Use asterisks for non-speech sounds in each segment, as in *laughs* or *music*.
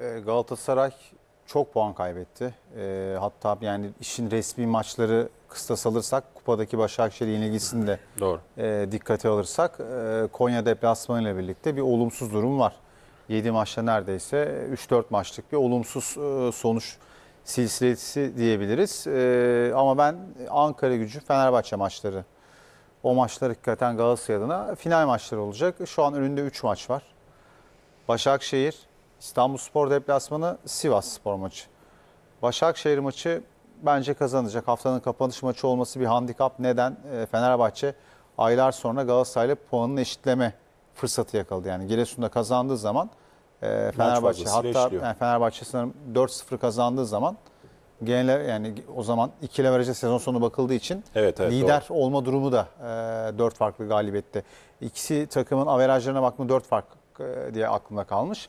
Ee, Galatasaray çok puan kaybetti. E, hatta yani işin resmi maçları kıstas alırsak kupadaki Başakşehir yenilgisini de Doğru. E, dikkate alırsak e, Konya deplasmanı ile birlikte bir olumsuz durum var. 7 maçta neredeyse 3-4 maçlık bir olumsuz e, sonuç silsilesi diyebiliriz. E, ama ben Ankara gücü Fenerbahçe maçları o maçlar hakikaten Galatasaray adına final maçları olacak. Şu an önünde 3 maç var. Başakşehir, İstanbul Spor deplasmanı Sivas Spor maçı. Başakşehir maçı bence kazanacak. Haftanın kapanış maçı olması bir handikap. Neden? E, Fenerbahçe aylar sonra Galatasaray'la puanını eşitleme fırsatı yakaladı. Yani Giresun'da kazandığı zaman e, Fenerbahçe hatta yani Fenerbahçe sanırım 4-0 kazandığı zaman genel yani o zaman iki verece sezon sonu bakıldığı için evet, evet, lider doğru. olma durumu da e, 4 farklı galibette. İkisi takımın averajlarına bakma 4 fark e, diye aklımda kalmış.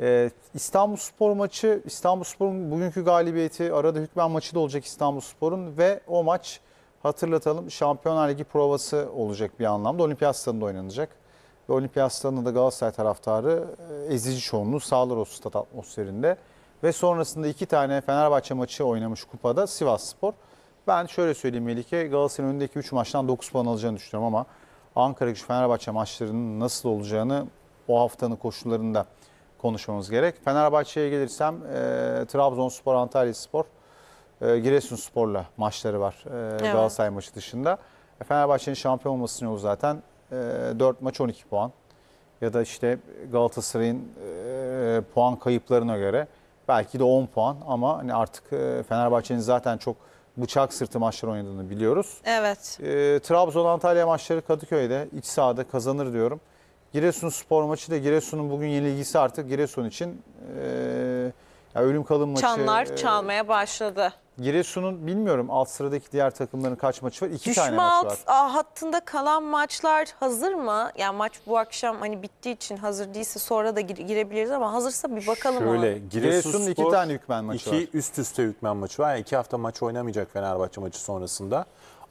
Ee, İstanbul Spor maçı, İstanbul Spor'un bugünkü galibiyeti, arada hükmen maçı da olacak İstanbul Spor'un ve o maç hatırlatalım Şampiyonlar Ligi provası olacak bir anlamda. Olimpiyat stadında oynanacak. Ve Olimpiyat stadında da Galatasaray taraftarı e, ezici çoğunluğu sağlar o stat atmosferinde. Ve sonrasında iki tane Fenerbahçe maçı oynamış kupada Sivas Spor. Ben şöyle söyleyeyim Melike, Galatasaray'ın önündeki 3 maçtan 9 puan alacağını düşünüyorum ama Ankara gücü Fenerbahçe maçlarının nasıl olacağını o haftanın koşullarında konuşmamız gerek. Fenerbahçe'ye gelirsem e, Trabzonspor, Antalyaspor, e, Giresunspor'la maçları var e, evet. Galatasaray maçı dışında. E, Fenerbahçe'nin şampiyon olmasının yolu zaten e, 4 maç 12 puan. Ya da işte Galatasaray'ın e, puan kayıplarına göre belki de 10 puan ama hani artık e, Fenerbahçe'nin zaten çok bıçak sırtı maçları oynadığını biliyoruz. Evet. E, Trabzon Antalya maçları Kadıköy'de iç sahada kazanır diyorum. Giresun spor maçı da Giresun'un bugün yenilgisi artık Giresun için e, ee, yani ölüm kalım maçı. Çanlar e, çalmaya başladı. Giresun'un bilmiyorum alt sıradaki diğer takımların kaç maçı var? İki Düşme tane maç var. Düşme hattında kalan maçlar hazır mı? Yani maç bu akşam hani bittiği için hazır değilse sonra da girebiliriz ama hazırsa bir bakalım. Şöyle ona. Giresun, iki tane hükmen maçı iki var. İki üst üste hükmen maçı var. Yani iki hafta maç oynamayacak Fenerbahçe maçı sonrasında.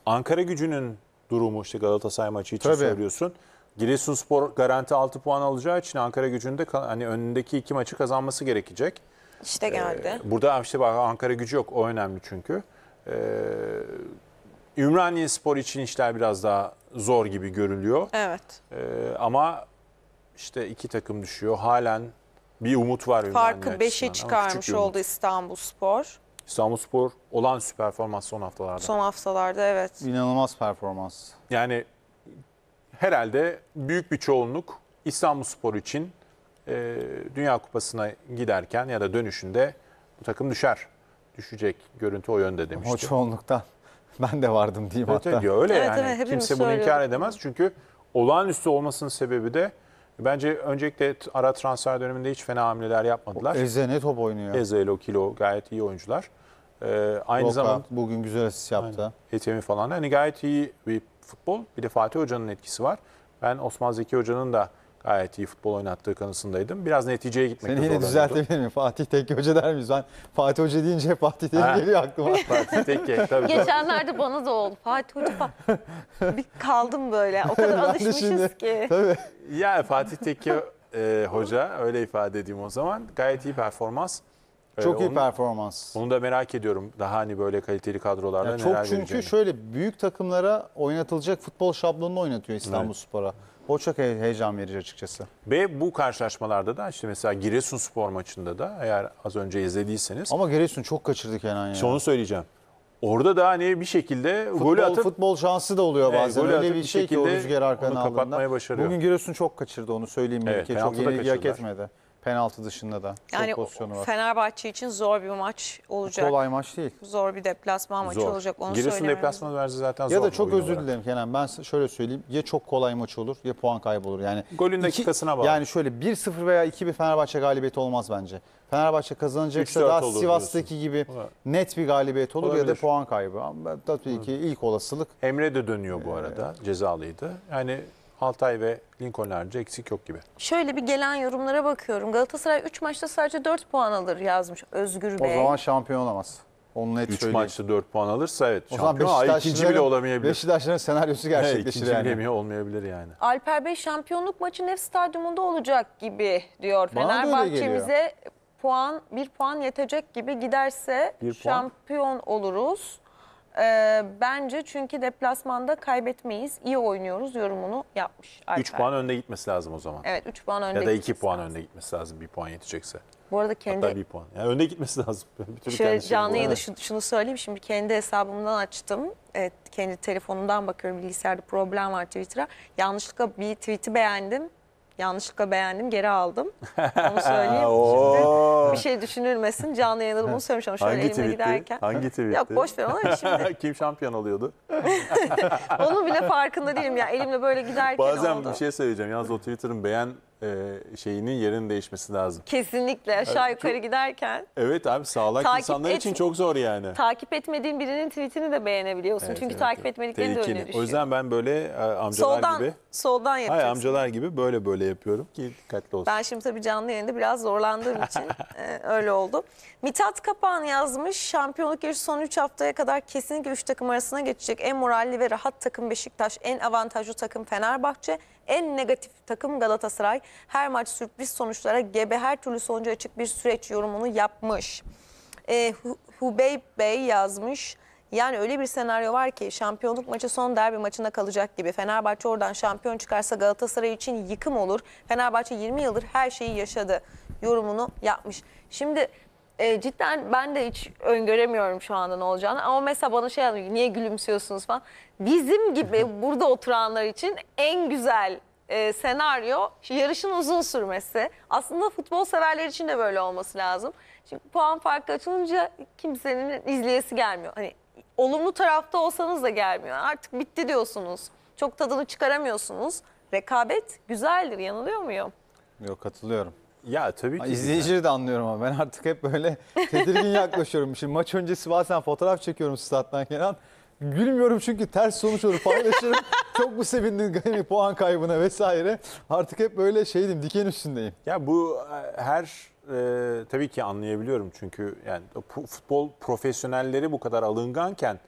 Ankara gücünün durumu işte Galatasaray maçı için Tabii. söylüyorsun. Giresunspor garanti 6 puan alacağı için Ankara gücünde hani önündeki iki maçı kazanması gerekecek. İşte ee, geldi. Ee, burada işte bak Ankara gücü yok. O önemli çünkü. Ee, Ümraniye Spor için işler biraz daha zor gibi görülüyor. Evet. Ee, ama işte iki takım düşüyor. Halen bir umut var Ümraniye Farkı 5'e çıkarmış oldu İstanbul Spor. İstanbul Spor olağanüstü performans son haftalarda. Son haftalarda evet. İnanılmaz performans. Yani herhalde büyük bir çoğunluk İstanbulspor için e, Dünya Kupası'na giderken ya da dönüşünde bu takım düşer. Düşecek görüntü o yönde demişti. O çoğunluktan *laughs* ben de vardım diyeyim evet, hatta. Diyor, öyle evet, yani evet, kimse bunu inkar edemez çünkü olağanüstü olmasının sebebi de bence öncelikle ara transfer döneminde hiç fena hamleler yapmadılar. O Eze ne top oynuyor. Eze, Lokilo gayet iyi oyuncular. Ee, aynı Roka, zaman bugün güzel asist yaptı. Yani, Etemi falan hani gayet iyi bir futbol. Bir de Fatih Hoca'nın etkisi var. Ben Osman Zeki Hoca'nın da gayet iyi futbol oynattığı kanısındaydım. Biraz neticeye gitmek Seni yine düzeltebilir miyim? Fatih Tekke Hoca der miyiz? Ben Fatih Hoca deyince *laughs* Fatih Tekke geliyor aklıma. *laughs* Fatih Tekke tabii. Geçenlerde bana da oldu. Fatih Hoca bir kaldım böyle. O kadar *laughs* alışmışız şimdi, ki. Tabii. Ya Fatih Tekke e, Hoca öyle ifade edeyim o zaman. Gayet iyi performans. Çok iyi ee, onun- performans. Onu da merak ediyorum. Daha hani böyle kaliteli kadrolarda Ya çok çünkü şöyle büyük takımlara oynatılacak futbol şablonunu oynatıyor İstanbulspor'a. O çok heyecan verici açıkçası. Ve bu karşılaşmalarda da işte mesela Giresun spor maçında da eğer az önce izlediyseniz Ama Giresun çok kaçırdı Kenan ya. onu söyleyeceğim. Orada da hani bir şekilde futbol, golü atıp futbol şansı da oluyor bazen. golü Öyle bir bir şey ki o şekilde rüzgar arkana kapatmayı aldığında. başarıyor. Bugün Giresun çok kaçırdı onu söyleyeyim. Evet, çok penaltı yenilgi hak etmedi. Penaltı dışında da yani pozisyonu var. Fenerbahçe için zor bir maç olacak. Kolay maç değil. Zor bir deplasman maçı zor. olacak onu Giresun deplasman verdi zaten zor. Ya da çok özür dilerim Kenan ben şöyle söyleyeyim. Ya çok kolay maç olur ya puan kaybolur. Yani Golün iki, dakikasına bağlı. Yani şöyle 1-0 veya 2 bir Fenerbahçe galibiyeti olmaz bence. Fenerbahçe kazanacaksa daha Sivas'taki diyorsun. gibi evet. net bir galibiyet olur Olabilir. ya da puan kaybı. Ama tabii ki ilk olasılık. Emre de dönüyor bu ee, arada ee, cezalıydı. Yani Altay ve Lincoln eksik yok gibi. Şöyle bir gelen yorumlara bakıyorum. Galatasaray 3 maçta sadece 4 puan alır yazmış Özgür Bey. O zaman şampiyon olamaz. Onu net 3 söyleyeyim. maçta 4 puan alırsa evet o şampiyon ama ikinci bile olamayabilir. Beşiktaşların senaryosu *laughs* gerçekleşir evet, yani. bile olmayabilir yani. Alper Bey şampiyonluk maçı Nef Stadyumunda olacak gibi diyor. Fenerbahçe'mize puan bir puan yetecek gibi giderse bir puan. şampiyon oluruz. Ee, bence çünkü deplasmanda kaybetmeyiz, iyi oynuyoruz yorumunu yapmış. 3 puan önde gitmesi lazım o zaman. Evet 3 puan önde. ya da 2 puan lazım. önde gitmesi lazım bir puan yetecekse. Bu arada kendi Hatta bir puan. Yani önde gitmesi *laughs* lazım. Bir türlü Şöyle canlı yayında bulamıyor. şunu söyleyeyim. Şimdi kendi hesabımdan açtım. Evet, kendi telefonumdan bakıyorum. Bilgisayarda problem var Twitter'a. Yanlışlıkla bir tweet'i beğendim. Yanlışlıkla beğendim geri aldım. *laughs* Onu söyleyeyim. Şimdi bir şey düşünülmesin. Canlı yayında bunu söylemiş ama şöyle Hangi elimde tweet'ti? giderken. Hangi tweet'ti? Yok boş ver onu şimdi. *laughs* Kim şampiyon oluyordu? *laughs* Onun bile farkında değilim ya. Elimle böyle giderken Bazen oldu. bir şey söyleyeceğim. Yalnız o Twitter'ın beğen e, şeyinin yerinin değişmesi lazım. Kesinlikle aşağı yukarı çok, giderken. Evet abi sağlak takip insanlar et, için çok zor yani. Takip etmediğin birinin tweetini de beğenebiliyorsun. Evet, Çünkü evet, takip etmediklerini de önüne düşüyor. O yüzden ben böyle e, amcalar Soldan, gibi soldan yapacaksın. Hay amcalar gibi böyle böyle yapıyorum ki dikkatli olsun. Ben şimdi tabii canlı yayında biraz zorlandığım için *laughs* e, öyle oldu. Mithat Kapan yazmış. Şampiyonluk yarışı son 3 haftaya kadar kesinlikle 3 takım arasına geçecek. En moralli ve rahat takım Beşiktaş, en avantajlı takım Fenerbahçe, en negatif takım Galatasaray. Her maç sürpriz sonuçlara gebe her türlü sonucu açık bir süreç yorumunu yapmış. E, Hubeyb Bey yazmış. Yani öyle bir senaryo var ki şampiyonluk maçı son derbi maçına kalacak gibi. Fenerbahçe oradan şampiyon çıkarsa Galatasaray için yıkım olur. Fenerbahçe 20 yıldır her şeyi yaşadı yorumunu yapmış. Şimdi e, cidden ben de hiç öngöremiyorum şu anda ne olacağını. Ama mesela bana şey anlıyor, niye gülümsüyorsunuz falan. Bizim gibi *laughs* burada oturanlar için en güzel e, senaryo yarışın uzun sürmesi. Aslında futbol severler için de böyle olması lazım. Çünkü puan farkı açılınca kimsenin izleyesi gelmiyor. Hani olumlu tarafta olsanız da gelmiyor. Artık bitti diyorsunuz. Çok tadını çıkaramıyorsunuz. Rekabet güzeldir yanılıyor muyum? Yok katılıyorum. Ya tabii ki. İzleyicileri de anlıyorum ama ben artık hep böyle *laughs* tedirgin yaklaşıyorum. Şimdi maç öncesi bazen fotoğraf çekiyorum stat'tan Kenan. Gülmüyorum çünkü ters sonuç olur paylaşırım. *laughs* Çok mu sevindin Gani puan kaybına vesaire. Artık hep böyle şeydim diken üstündeyim. Ya bu e, her e, tabii ki anlayabiliyorum çünkü yani futbol profesyonelleri bu kadar alınganken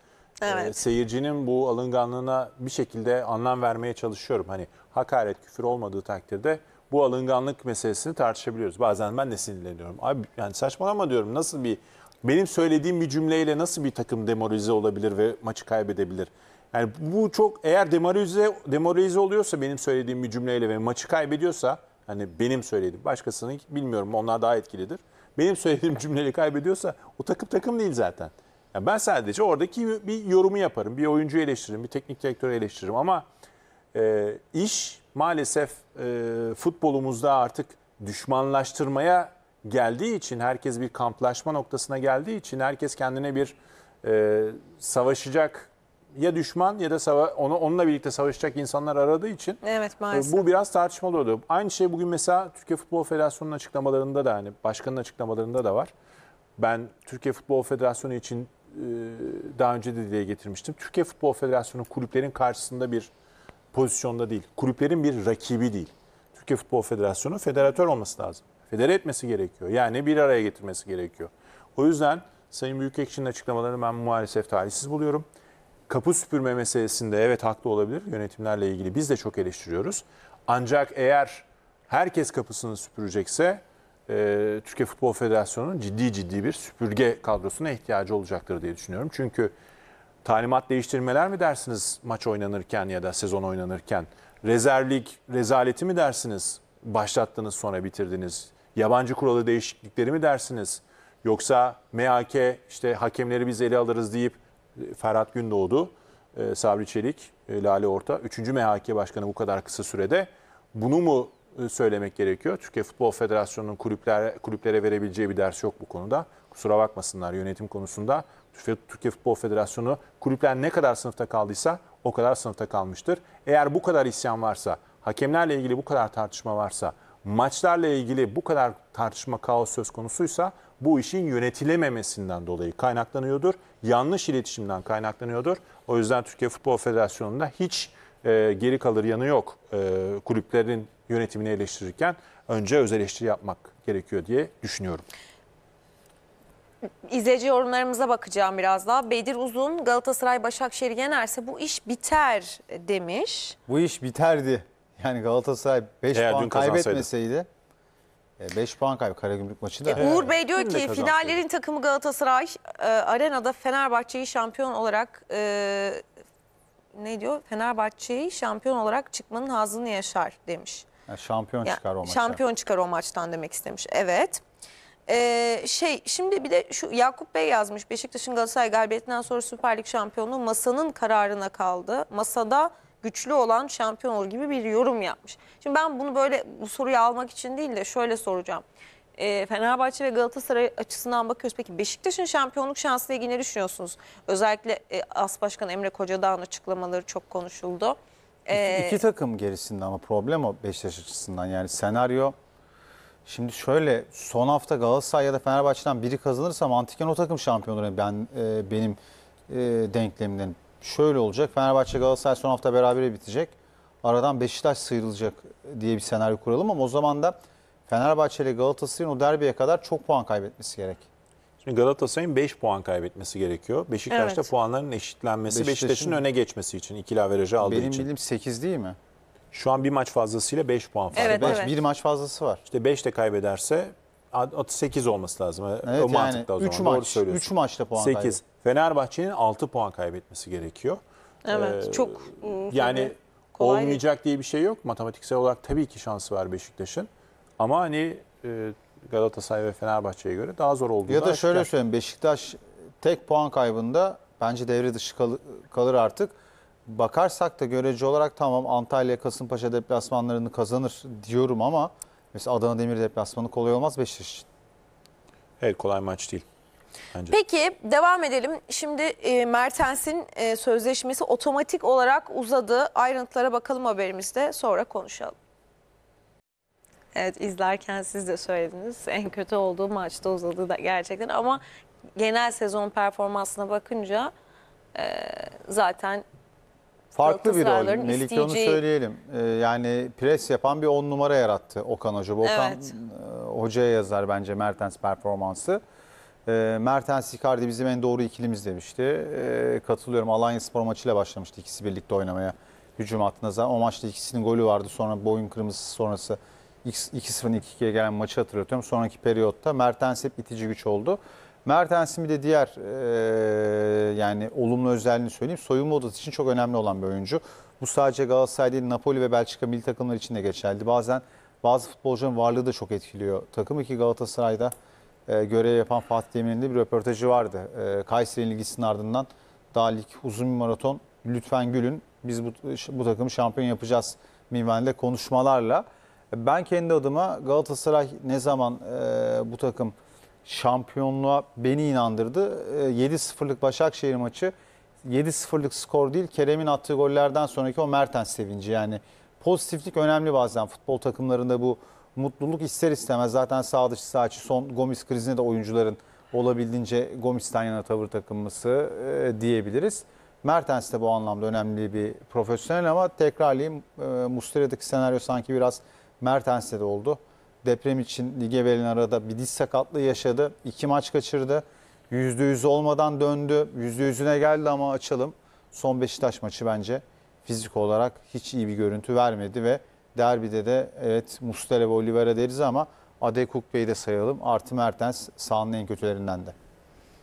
e, evet. e, seyircinin bu alınganlığına bir şekilde anlam vermeye çalışıyorum. Hani hakaret küfür olmadığı takdirde bu alınganlık meselesini tartışabiliyoruz. Bazen ben de sinirleniyorum. Abi yani saçmalama diyorum nasıl bir benim söylediğim bir cümleyle nasıl bir takım demoralize olabilir ve maçı kaybedebilir? Yani bu çok eğer demoralize demoralize oluyorsa benim söylediğim bir cümleyle ve maçı kaybediyorsa Hani benim söyledim, Başkasının bilmiyorum onlar daha etkilidir. Benim söylediğim cümleyi kaybediyorsa o takım takım değil zaten. Yani ben sadece oradaki bir yorumu yaparım. Bir oyuncu eleştiririm, bir teknik direktörü eleştiririm. Ama e, iş maalesef e, futbolumuzda artık düşmanlaştırmaya geldiği için, herkes bir kamplaşma noktasına geldiği için herkes kendine bir e, savaşacak ya düşman ya da sava onu onunla birlikte savaşacak insanlar aradığı için evet, e, maalesef. bu biraz tartışmalı oluyor. Aynı şey bugün mesela Türkiye Futbol Federasyonu'nun açıklamalarında da hani başkanın açıklamalarında da var. Ben Türkiye Futbol Federasyonu için e, daha önce de dile getirmiştim. Türkiye Futbol Federasyonu kulüplerin karşısında bir pozisyonda değil. Kulüplerin bir rakibi değil. Türkiye Futbol Federasyonu federatör olması lazım. Federe etmesi gerekiyor. Yani bir araya getirmesi gerekiyor. O yüzden Sayın Büyükekşi'nin açıklamalarını ben maalesef talihsiz buluyorum kapı süpürme meselesinde evet haklı olabilir yönetimlerle ilgili biz de çok eleştiriyoruz. Ancak eğer herkes kapısını süpürecekse e, Türkiye Futbol Federasyonu'nun ciddi ciddi bir süpürge kadrosuna ihtiyacı olacaktır diye düşünüyorum. Çünkü talimat değiştirmeler mi dersiniz maç oynanırken ya da sezon oynanırken? Rezervlik rezaleti mi dersiniz? Başlattınız sonra bitirdiniz. Yabancı kuralı değişiklikleri mi dersiniz? Yoksa MAK işte hakemleri biz ele alırız deyip Ferhat Gündoğdu, e, Sabri Çelik, e, Lale Orta. Üçüncü MHK Başkanı bu kadar kısa sürede. Bunu mu e, söylemek gerekiyor? Türkiye Futbol Federasyonu'nun kulüplere, kulüplere verebileceği bir ders yok bu konuda. Kusura bakmasınlar yönetim konusunda. Türkiye Futbol Federasyonu kulüpler ne kadar sınıfta kaldıysa o kadar sınıfta kalmıştır. Eğer bu kadar isyan varsa, hakemlerle ilgili bu kadar tartışma varsa, maçlarla ilgili bu kadar tartışma kaos söz konusuysa bu işin yönetilememesinden dolayı kaynaklanıyordur. Yanlış iletişimden kaynaklanıyordur. O yüzden Türkiye Futbol Federasyonu'nda hiç e, geri kalır yanı yok e, kulüplerin yönetimini eleştirirken önce öz eleştiri yapmak gerekiyor diye düşünüyorum. İzleyici yorumlarımıza bakacağım biraz daha. Bedir Uzun Galatasaray Başakşehir yenerse bu iş biter demiş. Bu iş biterdi. Yani Galatasaray 5 Eğer puan kaybetmeseydi 5 e, puan kaybı Karagümrük maçı da. E, Uğur Bey diyor ki finallerin takımı Galatasaray e, arenada Fenerbahçe'yi şampiyon olarak e, ne diyor? Fenerbahçe'yi şampiyon olarak çıkmanın hazını yaşar demiş. Yani şampiyon yani, çıkar o maçtan. Şampiyon çıkar o maçtan demek istemiş. Evet. Ee, şey şimdi bir de şu Yakup Bey yazmış Beşiktaş'ın Galatasaray galibiyetinden sonra Süper Lig şampiyonluğu masanın kararına kaldı. Masada güçlü olan şampiyon olur gibi bir yorum yapmış. Şimdi ben bunu böyle bu soruyu almak için değil de şöyle soracağım. E, Fenerbahçe ve Galatasaray açısından bakıyoruz. Peki Beşiktaş'ın şampiyonluk şansıyla ilgili ne düşünüyorsunuz? Özellikle e, As Başkan Emre Kocadağ'ın açıklamaları çok konuşuldu. E, iki, ee, iki takım gerisinde ama problem o Beşiktaş açısından. Yani senaryo Şimdi şöyle son hafta Galatasaray ya da Fenerbahçe'den biri kazanırsa mantıken o takım şampiyon olur. Yani ben e, benim e, denklemlerim şöyle olacak. Fenerbahçe Galatasaray son hafta berabere bitecek. Aradan Beşiktaş sıyrılacak diye bir senaryo kuralım ama o zaman da Fenerbahçe ile Galatasaray'ın o derbiye kadar çok puan kaybetmesi gerek. Şimdi Galatasaray'ın 5 puan kaybetmesi gerekiyor. Beşiktaş'ta evet. puanların eşitlenmesi, Beşiktaş'ın, Beşiktaş'ın öne geçmesi için ikili averajı aldığı benim için. Benim bildiğim 8 değil mi? Şu an bir maç fazlasıyla 5 puan fazla. Evet, evet. Bir maç fazlası var. İşte 5 de kaybederse 8 olması lazım. Ee, evet, o mantıkta yani o zaman. maç, Doğru söylüyorsun. 3 maçta puan 8. Kaybetti. Fenerbahçe'nin 6 puan kaybetmesi gerekiyor. Evet, ee, çok hmm, yani kolay olmayacak değil. diye bir şey yok. Matematiksel olarak tabii ki şansı var Beşiktaş'ın. Ama hani e, Galatasaray ve Fenerbahçe'ye göre daha zor olduğunu Ya da şöyle açıklar. söyleyeyim Beşiktaş tek puan kaybında bence devre dışı kalır artık. Bakarsak da görece olarak tamam Antalya Kasımpaşa deplasmanlarını kazanır diyorum ama Mesela Adana Demir deplasmanı kolay olmaz Beşiktaş için. Evet kolay maç değil. Bence. Peki devam edelim. Şimdi e, Mertens'in e, sözleşmesi otomatik olarak uzadı. Ayrıntılara bakalım haberimizde sonra konuşalım. Evet izlerken siz de söylediniz. En kötü olduğu maçta uzadı da gerçekten ama genel sezon performansına bakınca e, zaten farklı bir rol. Melike isteyeceği... onu söyleyelim. Ee, yani pres yapan bir on numara yarattı Okan Hoca. Okan evet. e, hocaya yazar bence Mertens performansı. E, Mertens Icardi bizim en doğru ikilimiz demişti. E, katılıyorum Alanya Spor maçıyla başlamıştı ikisi birlikte oynamaya hücum hattına. O maçta ikisinin golü vardı sonra boyun kırmızısı sonrası 2-0'ın 2-2'ye gelen maçı hatırlatıyorum. Sonraki periyotta Mertens hep itici güç oldu. Mertens'in bir de diğer e, yani olumlu özelliğini söyleyeyim. Soyunma odası için çok önemli olan bir oyuncu. Bu sadece Galatasaray değil Napoli ve Belçika milli takımları için de geçerli. Bazen bazı futbolcuların varlığı da çok etkiliyor takımı ki Galatasaray'da e, görev yapan Fatih Demirel'in de bir röportajı vardı. E, Kayseri Ligisi'nin ardından daha lig uzun bir maraton. Lütfen gülün biz bu, bu takımı şampiyon yapacağız minvalinde konuşmalarla. Ben kendi adıma Galatasaray ne zaman e, bu takım şampiyonluğa beni inandırdı. 7-0'lık ee, Başakşehir maçı 7-0'lık skor değil Kerem'in attığı gollerden sonraki o Mertens sevinci yani. Pozitiflik önemli bazen futbol takımlarında bu mutluluk ister istemez. Zaten sağ dışı sağ içi son Gomis krizine de oyuncuların olabildiğince Gomis'ten yana tavır takınması e, diyebiliriz. Mertens de bu anlamda önemli bir profesyonel ama tekrarlayayım e, Mustera'daki senaryo sanki biraz Mertens'te de oldu deprem için lige verilen arada bir diz sakatlığı yaşadı. iki maç kaçırdı. %100 olmadan döndü. yüzüne geldi ama açalım. Son Beşiktaş maçı bence fizik olarak hiç iyi bir görüntü vermedi ve derbide de evet Mustele ve Oliveira deriz ama Adekuk Bey'i de sayalım. Artı Mertens sahanın en kötülerinden de.